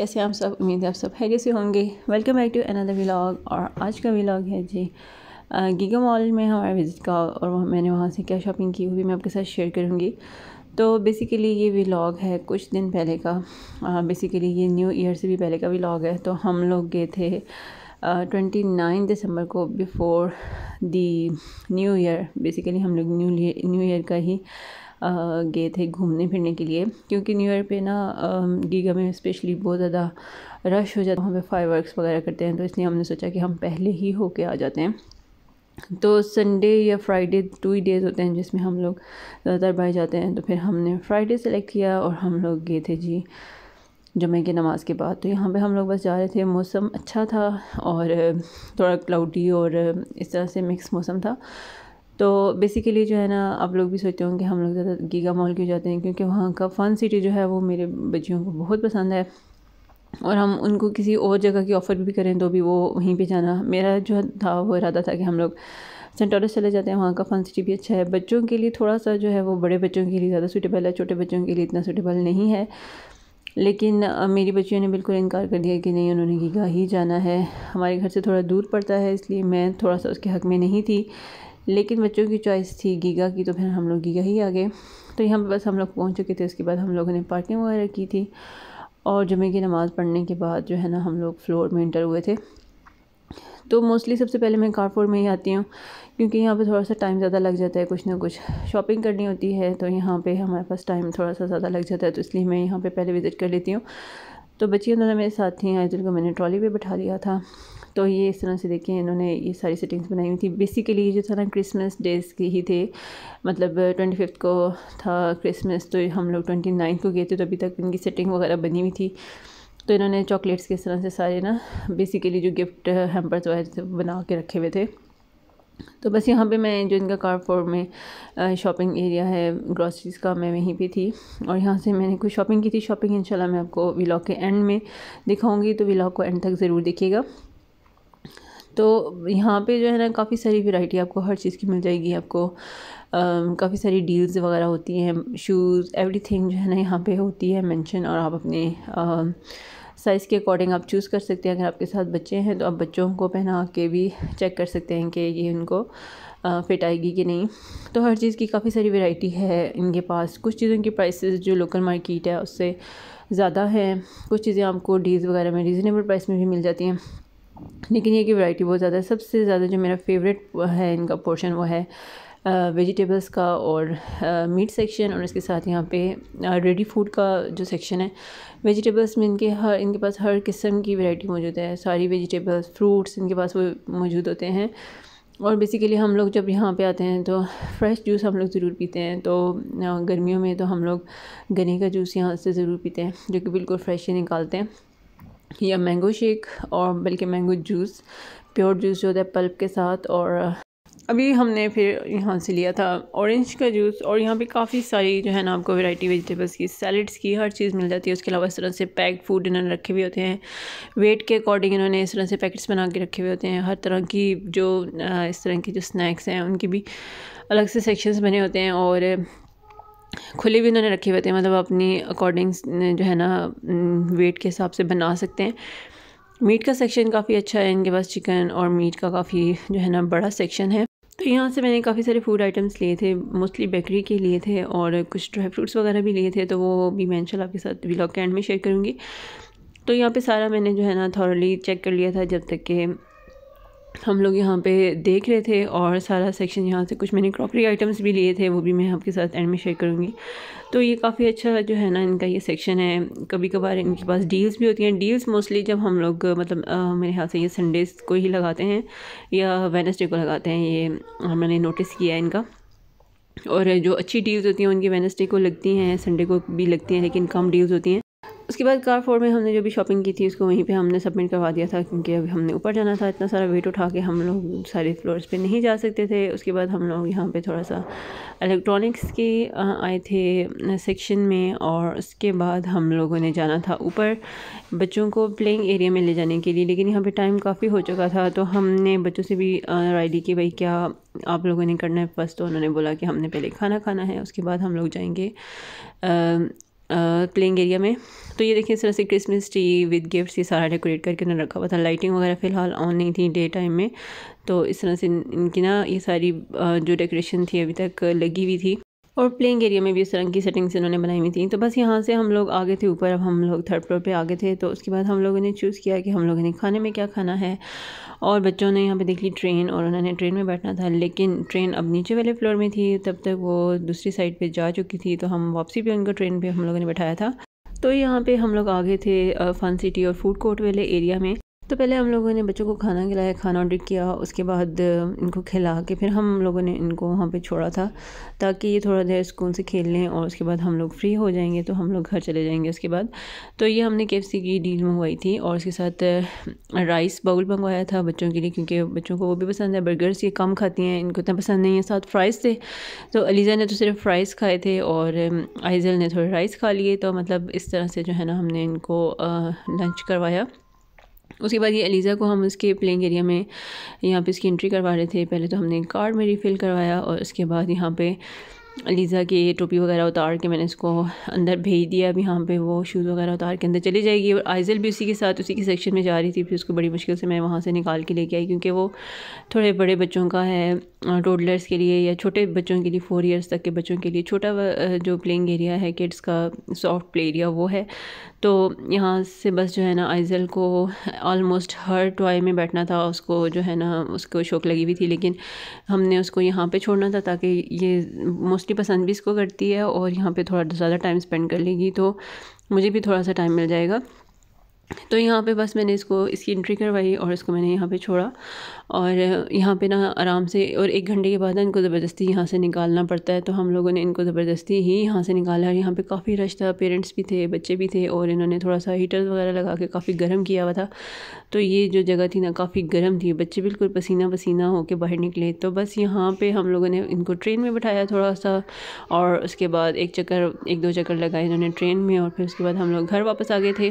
कैसे हम सब उम्मीद है आप सब है से होंगे welcome back to another vlog और आज का व्लॉग है जी गीगा मॉल में हमारा विज़िट का और मैंने वहाँ से क्या शॉपिंग की वो भी मैं आपके साथ शेयर करूँगी तो बेसिकली ये व्लॉग है कुछ दिन पहले का बेसिकली ये न्यू ईयर से भी पहले का व्लॉग है तो हम लोग गए थे ट्वेंटी नाइन दिसंबर को before the new year basically हम लोग न्यू न्यू ईयर का ही गए थे घूमने फिरने के लिए क्योंकि न्यू ईयर पे ना गीगा में स्पेशली बहुत ज़्यादा रश हो जाता है वहाँ पे वर्कस वगैरह करते हैं तो इसलिए हमने सोचा कि हम पहले ही होके आ जाते हैं तो संडे या फ्राइडे टू ही डेज़ होते हैं जिसमें हम लोग ज़्यादातर बाहर जाते हैं तो फिर हमने फ्राइडे सेलेक्ट किया और हम लोग गए थे जी जुमे की नमाज़ के बाद तो यहाँ पे हम लोग बस जा रहे थे मौसम अच्छा था और थोड़ा क्लाउडी और इस तरह से मिक्स मौसम था तो बेसिकली जो है ना आप लोग भी सोचते होंगे हम लोग ज़्यादा गीगा मॉल क्यों जाते हैं क्योंकि वहाँ का फन सिटी जो है वो मेरे बच्चियों को बहुत पसंद है और हम उनको किसी और जगह की ऑफ़र भी करें तो भी वो वहीं पे जाना मेरा जो था वो इरादा था कि हम लोग सेंटोरस चले जाते हैं वहाँ का फन सिटी भी अच्छा है बच्चों के लिए थोड़ा सा जो है वो बड़े बच्चों के लिए ज़्यादा सूटेबल है छोटे बच्चों के लिए इतना सूटेबल नहीं है लेकिन मेरी बच्चियों ने बिल्कुल इनकार कर दिया कि नहीं उन्होंने गीगा ही जाना है हमारे घर से थोड़ा दूर पड़ता है इसलिए मैं थोड़ा सा उसके हक़ में नहीं थी लेकिन बच्चों की चॉइस थी गीगा की तो फिर हम लोग गीगा ही आ गए तो यहाँ पर बस हम लोग पहुँच चुके थे उसके बाद हम लोगों ने पार्किंग वगैरह की थी और जुमे की नमाज़ पढ़ने के बाद जो है ना हम लोग फ्लोर में इंटर हुए थे तो मोस्टली सबसे पहले मैं कारपोर में ही आती हूँ क्योंकि यहाँ पे थोड़ा सा टाइम ज़्यादा लग जाता है कुछ ना कुछ शॉपिंग करनी होती है तो यहाँ पे हमारे पास टाइम थोड़ा सा ज़्यादा लग जाता है तो इसलिए मैं यहाँ पे पहले विज़िट कर लेती हूँ तो बच्चियाँ दोनों मेरे साथ थी आयतुल को मैंने ट्रॉली पर बैठा लिया था तो ये इस तरह से देखें इन्होंने ये सारी सेटिंग्स बनाई हुई थी बेसिकली जो था ना क्रिसमस डेज़ के ही थे मतलब ट्वेंटी फिफ्थ को था क्रिसमस तो हम लोग ट्वेंटी नाइन्थ को गए थे तो अभी तक इनकी सेटिंग वगैरह बनी हुई थी तो इन्होंने चॉकलेट्स के इस तरह से सारे ना बेसिकली जो गिफ्ट हेम्पर्स वगैरह थे बना के रखे हुए थे तो बस यहाँ पे मैं जो इनका कारपोर में शॉपिंग एरिया है ग्रॉसरीज़ का मैं वहीं पे थी और यहाँ से मैंने कुछ शॉपिंग की थी शॉपिंग इंशाल्लाह मैं आपको व्लॉग के एंड में दिखाऊंगी तो व्लॉग को एंड तक ज़रूर देखिएगा तो यहाँ पे जो है ना काफ़ी सारी वैरायटी आपको हर चीज़ की मिल जाएगी आपको काफ़ी सारी डील्स वगैरह होती हैं शूज़ एवरीथिंग जो है ना यहाँ पे होती है मेंशन और आप अपने साइज़ के अकॉर्डिंग आप चूज़ कर सकते हैं अगर आपके साथ बच्चे हैं तो आप बच्चों को पहना के भी चेक कर सकते हैं कि ये उनको फिट आएगी कि नहीं तो हर चीज़ की काफ़ी सारी वैरायटी है इनके पास कुछ चीज़ों की प्राइसेस जो लोकल मार्केट है उससे ज़्यादा है कुछ चीज़ें आपको डील्स वगैरह में रीज़नेबल प्राइस में भी मिल जाती हैं लेकिन ये की वैरायटी बहुत ज़्यादा है सबसे ज़्यादा जो मेरा फेवरेट है इनका पोर्शन वो है वेजिटेबल्स का और मीट सेक्शन और इसके साथ यहाँ पे रेडी फूड का जो सेक्शन है वेजिटेबल्स में इनके हर इनके पास हर किस्म की वैरायटी मौजूद है सारी वेजिटेबल्स फ्रूट्स इनके पास वो मौजूद होते हैं और बेसिकली हम लोग जब यहाँ पे आते हैं तो फ्रेश जूस हम लोग ज़रूर पीते हैं तो गर्मियों में तो हम लोग गन्ने का जूस यहाँ से ज़रूर पीते हैं जो कि बिल्कुल फ्रेश ही निकालते हैं या मैंगो शेक और बल्कि मैंगो जूस प्योर जूस जो होता है पल्प के साथ और अभी हमने फिर यहाँ से लिया था ऑरेंज का जूस और यहाँ पे काफ़ी सारी जो है ना आपको वैरायटी वेजिटेबल्स की सैलड्स की हर चीज़ मिल जाती है उसके अलावा इस तरह से पैक्ड फूड इन्होंने रखे हुए होते हैं वेट के अकॉर्डिंग इन्होंने इस तरह से पैकेट्स बना के रखे हुए होते हैं हर तरह की जो इस तरह की जो स्नैक्स हैं उनकी भी अलग से सेक्शंस बने होते हैं और खुले भी उन्होंने रखे हुए थे मतलब अपनी अकॉर्डिंग जो है ना वेट के हिसाब से बना सकते हैं मीट का सेक्शन काफ़ी अच्छा है इनके पास चिकन और मीट का काफ़ी जो है ना बड़ा सेक्शन है तो यहाँ से मैंने काफ़ी सारे फूड आइटम्स लिए थे मोस्टली बेकरी के लिए थे और कुछ ड्राई फ्रूट्स वगैरह भी लिए थे तो वो भी मैं इनशाला आपके साथ व्लॉग के एंड में शेयर करूँगी तो यहाँ पे सारा मैंने जो है ना थॉरली चेक कर लिया था जब तक के हम लोग यहाँ पे देख रहे थे और सारा सेक्शन यहाँ से कुछ मैंने क्रॉकरी आइटम्स भी लिए थे वो भी मैं आपके साथ एंड में शेयर करूँगी तो ये काफ़ी अच्छा जो है ना इनका ये सेक्शन है कभी कभार इनके पास डील्स भी होती हैं डील्स मोस्टली जब हम लोग मतलब आ, मेरे ख्याल से ये संडेज़ को ही लगाते हैं या वेनसडे को लगाते हैं ये मैंने नोटिस किया है इनका और जो अच्छी डील्स होती हैं उनकी वेनसडे को लगती हैं संडे को भी लगती हैं लेकिन कम डील्स होती हैं उसके बाद कार फोर में हमने जो भी शॉपिंग की थी उसको वहीं पे हमने सबमिट करवा दिया था क्योंकि अभी हमने ऊपर जाना था इतना सारा वेट उठा के हम लोग सारे फ्लोर्स पे नहीं जा सकते थे उसके बाद हम लोग यहाँ पे थोड़ा सा इलेक्ट्रॉनिक्स के आए थे सेक्शन में और उसके बाद हम लोगों ने जाना था ऊपर बच्चों को प्लेइंग एरिया में ले जाने के लिए लेकिन यहाँ पर टाइम काफ़ी हो चुका था तो हमने बच्चों से भी राय दी कि भाई क्या आप लोगों ने करना है फर्स्ट तो उन्होंने बोला कि हमने पहले खाना खाना है उसके बाद हम लोग जाएंगे प्लेइंग एरिया में तो ये देखिए इस तरह से क्रिसमस ट्री विद गिफ्ट्स ये सारा डेकोरेट करके उन्होंने रखा हुआ था लाइटिंग वगैरह फ़िलहाल ऑन नहीं थी डे टाइम में तो इस तरह से इनकी ना ये सारी जो डेकोरेशन थी अभी तक लगी हुई थी और प्लेइंग एरिया में भी इस तरह की सेटिंग्स इन्होंने बनाई हुई थी तो बस यहाँ से हम लोग आगे थे ऊपर अब हम लोग थर्ड फ्लोर पे आगे थे तो उसके बाद हम लोगों ने चूज़ किया कि हम लोगों ने खाने में क्या खाना है और बच्चों ने यहाँ पे देख ली ट्रेन और उन्होंने ट्रेन में बैठना था लेकिन ट्रेन अब नीचे वाले फ्लोर में थी तब तक वो दूसरी साइड पर जा चुकी थी तो हम वापसी पर उनको ट्रेन पर हम लोगों ने बैठाया था तो यहाँ पर हम लोग आगे थे फन सिटी और फूड कोर्ट वाले एरिया में तो पहले हम लोगों ने बच्चों को खाना खिलाया खाना ऑर्डर किया उसके बाद इनको खिला के फिर हम लोगों ने इनको वहाँ पे छोड़ा था ताकि ये थोड़ा देर स्कूल से खेल लें और उसके बाद हम लोग फ्री हो जाएंगे तो हम लोग घर चले जाएंगे उसके बाद तो ये हमने के की डील मंगवाई थी और उसके साथ राइस बाउल मंगवाया था बच्चों के लिए क्योंकि बच्चों को वो भी पसंद है बर्गर्स ये कम खाती हैं इनको इतना पसंद नहीं है साथ फ्राइज़ थे तो अलीज़ा ने तो सिर्फ फ्राइज़ खाए थे और आइजल ने थोड़े राइस खा लिए तो मतलब इस तरह से जो है ना हमने इनको लंच करवाया उसके बाद ये एलिज़ा को हम उसके प्लेइंग एरिया में यहाँ पे इसकी एंट्री करवा रहे थे पहले तो हमने कार्ड में रिफ़िल करवाया और उसके बाद यहाँ पे लीज़ा की टोपी वगैरह उतार के मैंने इसको अंदर भेज दिया अभी यहाँ पे वो शूज़ वगैरह उतार के अंदर चली जाएगी और आइजल भी उसी के साथ उसी के सेक्शन में जा रही थी फिर उसको बड़ी मुश्किल से मैं वहाँ से निकाल के लेके आई क्योंकि वो थोड़े बड़े बच्चों का है टोडलर्स के लिए या छोटे बच्चों के लिए फ़ोर ईयर्स तक के बच्चों के लिए छोटा जो प्लेइंग एरिया है किड्स का सॉफ्ट प्ले एरिया वो है तो यहाँ से बस जो है ना आइजल को ऑलमोस्ट हर टॉय में बैठना था उसको जो है ना उसको शौक लगी हुई थी लेकिन हमने उसको यहाँ पर छोड़ना था ताकि ये मोस्ट मोस्टली पसंद भी इसको करती है और यहाँ पे थोड़ा ज़्यादा टाइम स्पेंड कर लेगी तो मुझे भी थोड़ा सा टाइम मिल जाएगा तो यहाँ पे बस मैंने इसको इसकी एंट्री करवाई और इसको मैंने यहाँ पे छोड़ा और यहाँ पे ना आराम से और एक घंटे के बाद ना इनको ज़बरदस्ती यहाँ से निकालना पड़ता है तो हम लोगों ने इनको ज़बरदस्ती ही यहाँ से निकाला और यहाँ पे काफ़ी रश था पेरेंट्स भी थे बच्चे भी थे और इन्होंने थोड़ा सा हीटर वगैरह लगा के काफ़ी गर्म किया हुआ था तो ये जो जगह थी ना काफ़ी गर्म थी बच्चे बिल्कुल पसीना पसीना होकर बाहर निकले तो बस यहाँ पर हम लोगों ने इनको ट्रेन में बैठाया थोड़ा सा और उसके बाद एक चक्कर एक दो चक्कर लगाए इन्होंने ट्रेन में और फिर उसके बाद हम लोग घर वापस आ गए थे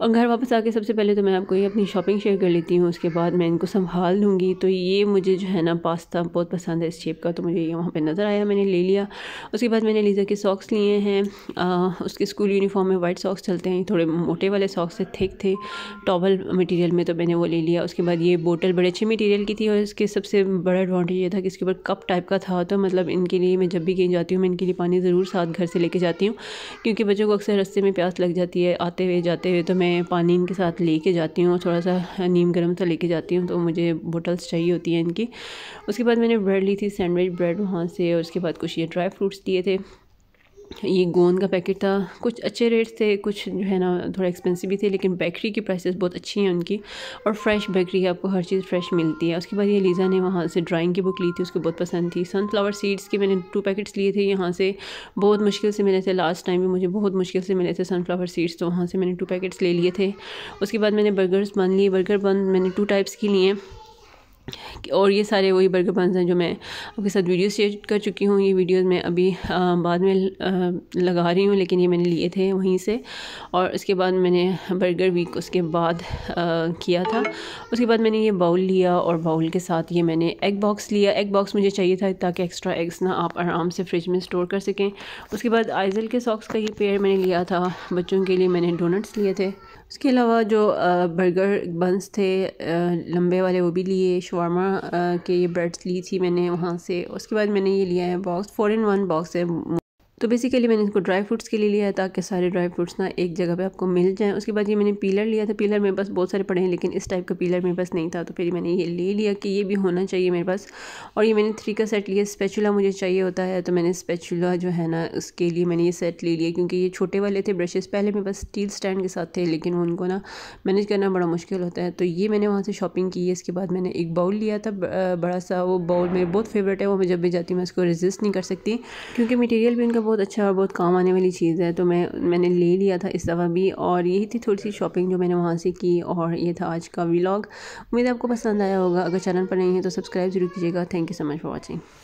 और घर वापस आके सबसे पहले तो मैं आपको ये अपनी शॉपिंग शेयर कर लेती हूँ उसके बाद मैं इनको संभाल लूँगी तो ये मुझे जो है ना पास्ता बहुत पसंद है इस शेप का तो मुझे ये वहाँ पर नज़र आया मैंने ले लिया उसके बाद मैंने लीज़ा के सॉक्स लिए हैं उसके स्कूल यूनिफॉर्म में वाइट सॉक्स चलते हैं थोड़े मोटे वाले सॉक्स थे थिक थे टॉबल मटीरियल में तो मैंने वो ले लिया उसके बाद ये बोटल बड़े अच्छे मटीरियल की थी और इसके सबसे बड़ा एडवांटेज ये था कि इसके ऊपर कप टाइप का था तो मतलब इनके लिए मैं जब भी कहीं जाती हूँ मैं इनके लिए पानी ज़रूर साथ घर से लेके जाती हूँ क्योंकि बच्चों को अक्सर रस्ते में प्यास लग जाती है आते हुए जाते हुए तो मैं मैं पानी इनके साथ लेके जाती हूँ थोड़ा सा नीम गर्म सा तो लेके जाती हूँ तो मुझे बोटल्स चाहिए होती हैं इनकी उसके बाद मैंने ब्रेड ली थी सैंडविच ब्रेड वहाँ से और उसके बाद कुछ ये ड्राई फ्रूट्स दिए थे ये गोंद का पैकेट था कुछ अच्छे रेट थे कुछ जो है ना थोड़ा एक्सपेंसिव भी थे लेकिन बेकरी की प्राइसेस बहुत अच्छी हैं उनकी और फ्रेश बेकरी है आपको हर चीज़ फ्रेश मिलती है उसके बाद ये लीज़ा ने वहाँ से ड्राइंग की बुक ली थी उसको बहुत पसंद थी सनफ्लावर सीड्स के मैंने टू पैकेट्स लिए थे यहाँ से बहुत मुश्किल से मिले थे लास्ट टाइम भी मुझे बहुत मुश्किल से मिले थे सनफ्लावर सीड्स तो वहाँ से मैंने टू पैकेट्स ले लिए थे उसके बाद मैंने बर्गर्स बन लिए बर्गर बन मैंने टू टाइप्स के लिए और ये सारे वही बर्गर बंस हैं जो मैं आपके साथ वीडियो शेयर कर चुकी हूँ ये वीडियोस मैं अभी आ, बाद में आ, लगा रही हूँ लेकिन ये मैंने लिए थे वहीं से और उसके बाद मैंने बर्गर वीक उसके बाद आ, किया था उसके बाद मैंने ये बाउल लिया और बाउल के साथ ये मैंने एग बॉक्स लिया एग बॉक्स मुझे चाहिए था ताकि एक्स्ट्रा एग्स ना आप आराम से फ्रिज में स्टोर कर सकें उसके बाद आइजल के सॉक्स का ये पेयर मैंने लिया था बच्चों के लिए मैंने डोनट्स लिए थे उसके अलावा जो बर्गर बंस थे लंबे वाले वो भी लिए शवरमा के ये ब्रेड्स ली थी मैंने वहाँ से उसके बाद मैंने ये लिया है box four in one box है तो बेसिकली मैंने इसको ड्राई फ्रूट्स के लिए लिया है ताकि सारे ड्राई फ्रूट्स ना एक जगह पे आपको मिल जाएँ उसके बाद ये मैंने पीलर लिया था पीलर मेरे पास बहुत सारे पड़े हैं लेकिन इस टाइप का पीलर मेरे पास नहीं था तो फिर मैंने ये ले लिया कि ये भी होना चाहिए मेरे पास और ये मैंने थ्री का सेट लिया स्पेचुला मुझे चाहिए होता है तो मैंने स्पेचुला जो है ना उसके लिए मैंने ये सेट ले लिया क्योंकि ये छोटे वाले थे ब्रशेज़ पहले मेरे पास स्टील स्टैंड के साथ थे लेकिन उनको ना मैनेज करना बड़ा मुश्किल होता है तो ये मैंने वहाँ से शॉपिंग की है इसके बाद मैंने एक बाउल लिया था बड़ा सा वो बाउल मेरे बहुत फेवरेट है वो मैं जब भी जाती हूँ मैं उसको रेजिस्ट नहीं कर सकती क्योंकि मटेरियल भी उनका बहुत बहुत अच्छा और बहुत काम आने वाली चीज़ है तो मैं मैंने ले लिया था इस दफ़ा भी और यही थी थोड़ी सी शॉपिंग जो मैंने वहाँ से की और ये था आज का व्लॉग उम्मीद आपको पसंद आया होगा अगर चैनल पर नहीं है तो सब्सक्राइब जरूर कीजिएगा thank you so much for watching